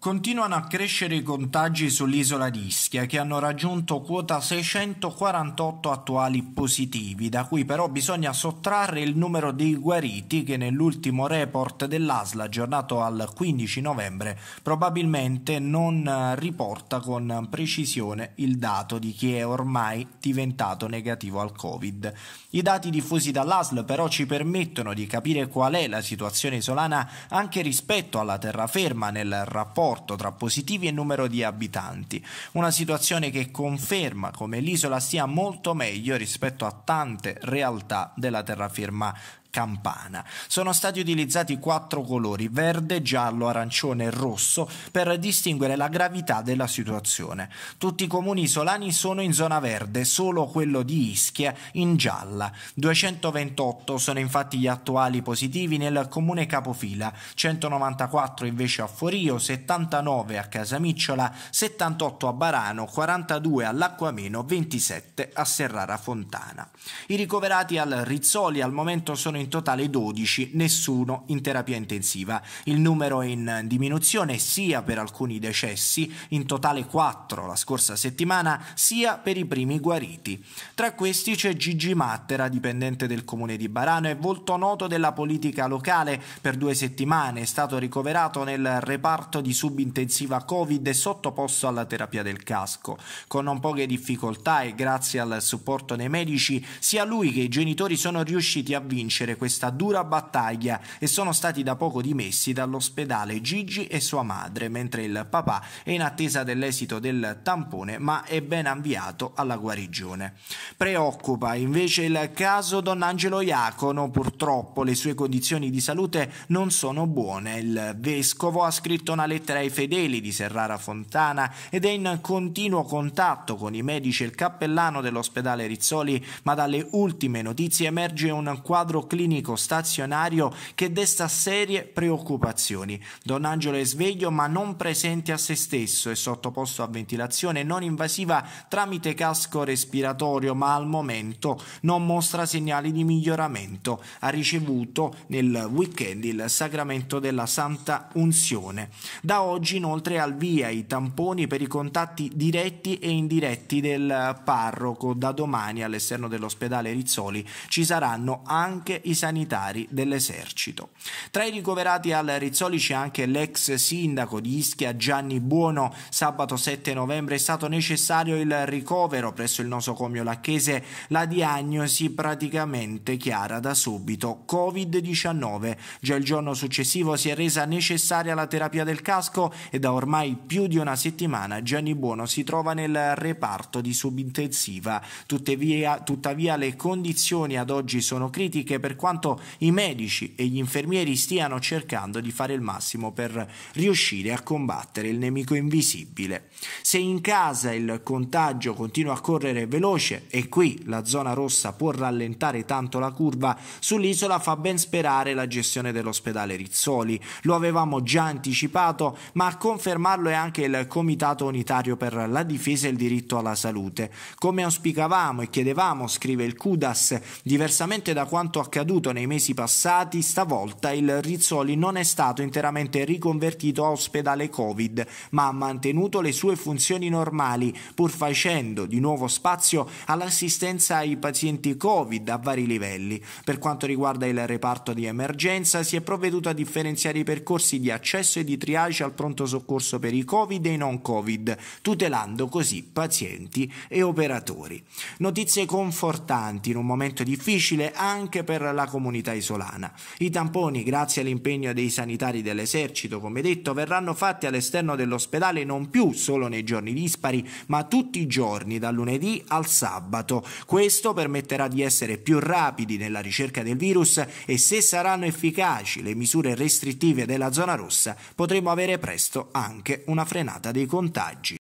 Continuano a crescere i contagi sull'isola di Ischia che hanno raggiunto quota 648 attuali positivi, da cui però bisogna sottrarre il numero dei guariti che nell'ultimo report dell'ASL aggiornato al 15 novembre probabilmente non eh, riporta con precisione il dato di chi è ormai diventato negativo al Covid. I dati diffusi dall'ASL però ci permettono di capire qual è la situazione isolana anche rispetto alla terraferma nel rapporto rapporto tra positivi e numero di abitanti, una situazione che conferma come l'isola stia molto meglio rispetto a tante realtà della terraferma campana. Sono stati utilizzati quattro colori, verde, giallo, arancione e rosso, per distinguere la gravità della situazione. Tutti i comuni isolani sono in zona verde, solo quello di Ischia in gialla. 228 sono infatti gli attuali positivi nel comune capofila, 194 invece a Forio, 79 a Casamicciola, 78 a Barano, 42 all'Acquameno, 27 a Serrara Fontana. I ricoverati al Rizzoli al momento sono in in totale 12, nessuno in terapia intensiva. Il numero è in diminuzione sia per alcuni decessi, in totale 4 la scorsa settimana, sia per i primi guariti. Tra questi c'è Gigi Mattera, dipendente del comune di Barano e volto noto della politica locale. Per due settimane è stato ricoverato nel reparto di subintensiva Covid e sottoposto alla terapia del casco. Con non poche difficoltà e grazie al supporto dei medici, sia lui che i genitori sono riusciti a vincere vincere questa dura battaglia e sono stati da poco dimessi dall'ospedale Gigi e sua madre, mentre il papà è in attesa dell'esito del tampone ma è ben avviato alla guarigione. Preoccupa invece il caso Don Angelo Iacono, purtroppo le sue condizioni di salute non sono buone. Il vescovo ha scritto una lettera ai fedeli di Serrara Fontana ed è in continuo contatto con i medici e il cappellano dell'ospedale Rizzoli, ma dalle ultime notizie emerge un quadro clinico clinico stazionario che desta serie preoccupazioni. Don Angelo è sveglio ma non presente a se stesso è sottoposto a ventilazione non invasiva tramite casco respiratorio ma al momento non mostra segnali di miglioramento. Ha ricevuto nel weekend il sacramento della Santa Unzione. Da oggi inoltre al via i tamponi per i contatti diretti e indiretti del parroco. Da domani all'esterno dell'ospedale Rizzoli ci saranno anche i sanitari dell'esercito. Tra i ricoverati al Rizzoli c'è anche l'ex sindaco di Ischia Gianni Buono. Sabato 7 novembre è stato necessario il ricovero presso il nosocomio lacchese. La diagnosi praticamente chiara da subito, Covid-19. Già il giorno successivo si è resa necessaria la terapia del casco e da ormai più di una settimana Gianni Buono si trova nel reparto di subintensiva. Tuttavia, tuttavia le condizioni ad oggi sono critiche per quanto i medici e gli infermieri stiano cercando di fare il massimo per riuscire a combattere il nemico invisibile. Se in casa il contagio continua a correre veloce e qui la zona rossa può rallentare tanto la curva, sull'isola fa ben sperare la gestione dell'ospedale Rizzoli. Lo avevamo già anticipato, ma a confermarlo è anche il Comitato Unitario per la Difesa e il Diritto alla Salute. Come auspicavamo e chiedevamo, scrive il CUDAS, diversamente da quanto accaduto accaduto nei mesi passati, stavolta il Rizzoli non è stato interamente riconvertito a ospedale Covid, ma ha mantenuto le sue funzioni normali, pur facendo di nuovo spazio all'assistenza ai pazienti Covid a vari livelli. Per quanto riguarda il reparto di emergenza, si è provveduto a differenziare i percorsi di accesso e di triage al pronto soccorso per i Covid e i non Covid, tutelando così pazienti e operatori. Notizie confortanti in un momento difficile anche per la alla comunità isolana. I tamponi, grazie all'impegno dei sanitari dell'esercito, come detto, verranno fatti all'esterno dell'ospedale non più solo nei giorni dispari, ma tutti i giorni, dal lunedì al sabato. Questo permetterà di essere più rapidi nella ricerca del virus e se saranno efficaci le misure restrittive della zona rossa, potremo avere presto anche una frenata dei contagi.